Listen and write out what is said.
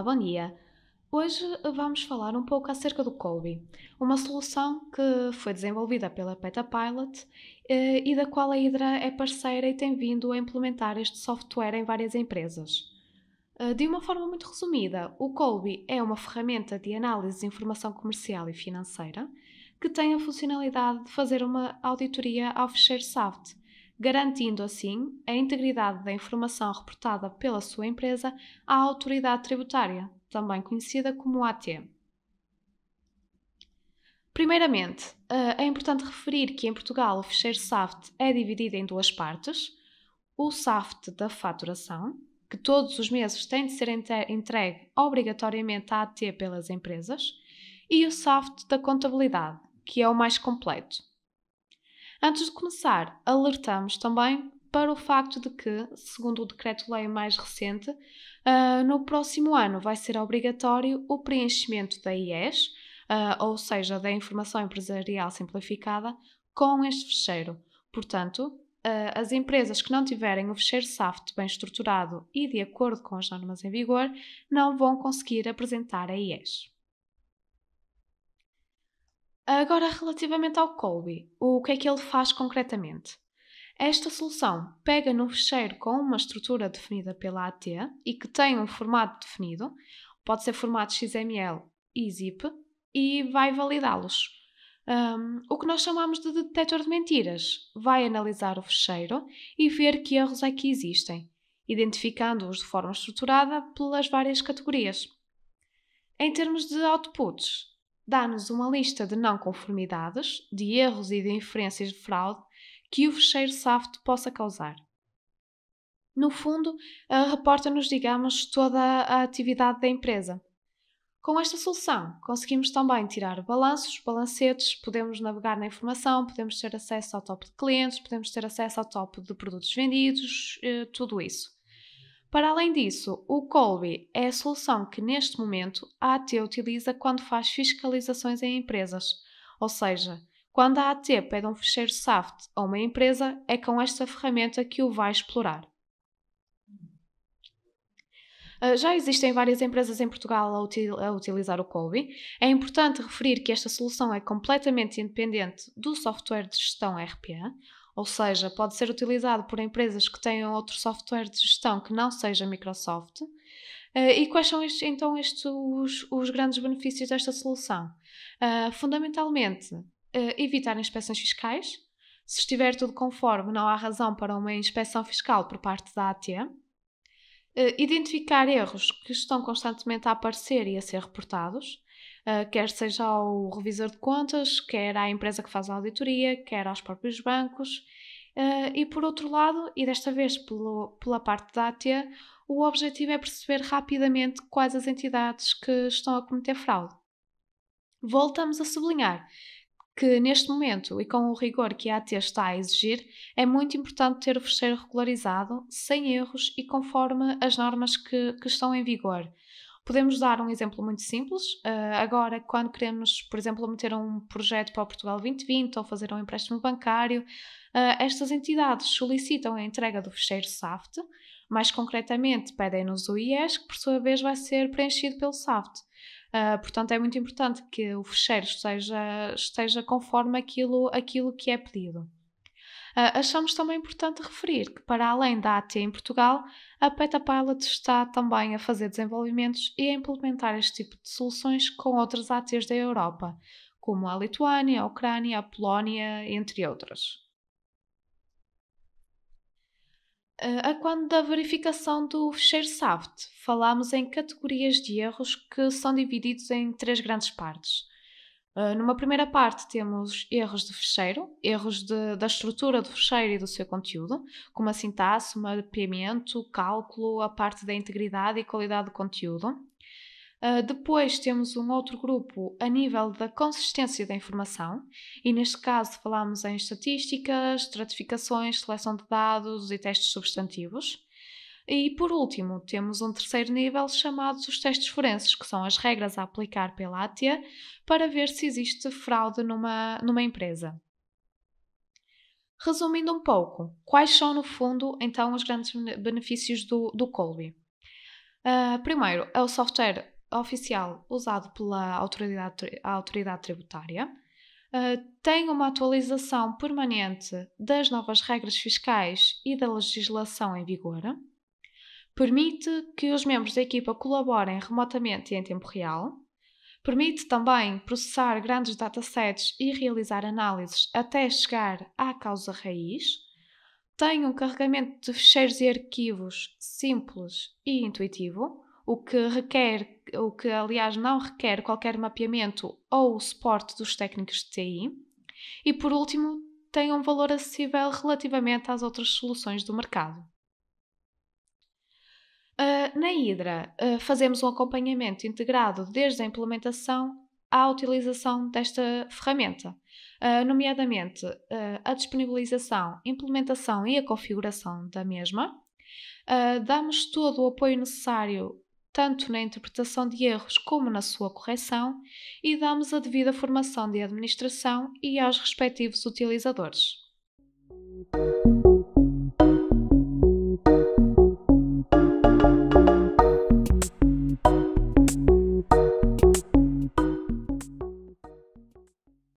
Olá, bom dia. Hoje eh, vamos falar um pouco acerca do Colby, uma solução que foi desenvolvida pela PetaPilot eh, e da qual a Hydra é parceira e tem vindo a implementar este software em várias empresas. Eh, de uma forma muito resumida, o Colby é uma ferramenta de análise de informação comercial e financeira que tem a funcionalidade de fazer uma auditoria ao fecheiro SAFT, garantindo assim a integridade da informação reportada pela sua empresa à autoridade tributária, também conhecida como AT. Primeiramente, eh, é importante referir que em Portugal o fecheiro SAFT é dividido em duas partes: o SAFT da faturação, que todos os meses tem de ser entregue obrigatoriamente à AT pelas empresas, e o SAFT da contabilidade, que é o mais completo Antes de começar, alertamos também para o facto de que, segundo o decreto-lei mais recente, uh, no próximo ano vai ser obrigatório o preenchimento da IES, uh, ah, ou seja, da Informação Empresarial Simplificada, com este fecheiro. Portanto, uh, as empresas que não tiverem o fecheiro SAFT bem estruturado e de acordo com as normas em vigor não vão conseguir apresentar a IES. Agora, relativamente ao Colby, o que é que ele faz concretamente? Esta solução pega num fecheiro com uma estrutura definida pela AT e que tem um formato definido, pode ser formato XML e ZIP, e vai validá-los. Um, o que nós chamamos de detector de mentiras vai analisar o fecheiro e ver que erros é que existem, identificando-os de forma estruturada pelas várias categorias. Em termos de outputs, dá-nos uma lista de não conformidades, de erros e de inferências de fraude que o fecheiro SAFT possa causar. No fundo, reporta-nos, digamos, toda a atividade da empresa. Com esta solução, conseguimos também tirar balanços, balancetes, podemos navegar na informação, podemos ter acesso ao top de clientes, podemos ter acesso ao top de produtos vendidos, eh, tudo isso. Para além disso, o Colby é a solução que neste momento a AT utiliza quando faz fiscalizações em empresas, ou seja, quando a AT pede um fecheiro SAFT a uma empresa, é com esta ferramenta que o vai explorar. Ah, já existem várias empresas em Portugal a, util a, utilizar o Colby. É importante referir que esta solução é completamente independente do software de gestão RPA, ou seja, pode ser utilizado por empresas que tenham outro software de gestão que não seja Microsoft. Eh, e quais são estes, então estes os, os, grandes benefícios desta solução? Eh, fundamentalmente, eh, evitar inspeções fiscais. Se estiver tudo conforme, não há razão para uma inspeção fiscal por parte da AT. Identificar erros que estão constantemente a aparecer e a ser reportados. Ah, quer seja ao revisor de contas, quer à empresa que faz a auditoria, quer aos próprios bancos. Ah, e por outro lado, e desta vez pelo, pela parte da AT, o objetivo é perceber rapidamente quais as entidades que estão a cometer fraude. Voltamos a sublinhar que neste momento e com o rigor que a AT está a exigir, é muito importante ter o fecheiro regularizado, sem erros e conforme as normas que, que estão em vigor. Podemos dar um exemplo muito simples. Uh, agora, quando queremos, por exemplo, meter um projeto para o Portugal 2020 ou fazer um empréstimo bancário, uh, estas entidades solicitam a entrega do fecheiro SAFT, mais concretamente pedem-nos o IES, que por sua vez vai ser preenchido pelo SAFT. Uh, portanto, é muito importante que o fecheiro esteja, esteja conforme aquilo, aquilo que é pedido. Ah, achamos também importante referir que, para além da AT em Portugal, a Petapilot está também a fazer desenvolvimentos e a implementar este tipo de soluções com outras ATs da Europa, como a Lituânia, a Ucrânia, a Polónia, entre outras. Ah, a quando da verificação do fecheiro SAFT, falamos em categorias de erros que são divididos em três grandes partes. Uh, numa primeira parte temos erros de fecheiro, erros de, da estrutura do fecheiro e do seu conteúdo, como a sintaxe, o mapeamento, o cálculo, a parte da integridade e qualidade do conteúdo. Uh, depois temos um outro grupo a nível da consistência da informação, e neste caso falamos em estatísticas, estratificações, seleção de dados e testes substantivos. E por último, temos um terceiro nível chamado os testes forenses, que são as regras a aplicar pela ATIA para ver se existe fraude numa, numa empresa. Resumindo um pouco, quais são, no fundo, então, os grandes benefícios do, do Colby? Uh, primeiro, é o software oficial usado pela autoridade, autoridade tributária. Uh, tem uma atualização permanente das novas regras fiscais e da legislação em vigor permite que os membros da equipa colaborem remotamente e em tempo real, permite também processar grandes datasets e realizar análises até chegar à causa raiz, tem um carregamento de ficheiros e arquivos simples e intuitivo, o que requer, o que aliás não requer qualquer mapeamento ou suporte dos técnicos de TI. E por último, tem um valor acessível relativamente às outras soluções do mercado. Ah, na Hidra, uh, fazemos um acompanhamento integrado desde a implementação à utilização desta ferramenta, uh, nomeadamente a disponibilização, implementação e a configuração da mesma. damos todo o apoio necessário tanto na interpretação de erros como na sua correção e damos a devida formação de administração e aos respectivos utilizadores.